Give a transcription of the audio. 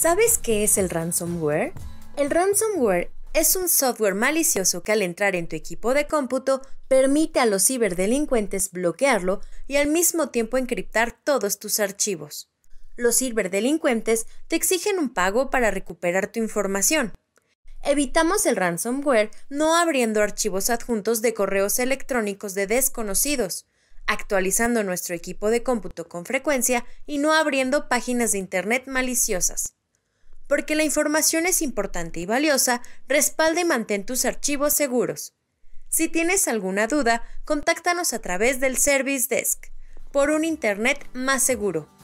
¿Sabes qué es el ransomware? El ransomware es un software malicioso que al entrar en tu equipo de cómputo permite a los ciberdelincuentes bloquearlo y al mismo tiempo encriptar todos tus archivos. Los ciberdelincuentes te exigen un pago para recuperar tu información. Evitamos el ransomware no abriendo archivos adjuntos de correos electrónicos de desconocidos, actualizando nuestro equipo de cómputo con frecuencia y no abriendo páginas de Internet maliciosas porque la información es importante y valiosa, respalda y mantén tus archivos seguros. Si tienes alguna duda, contáctanos a través del Service Desk por un Internet más seguro.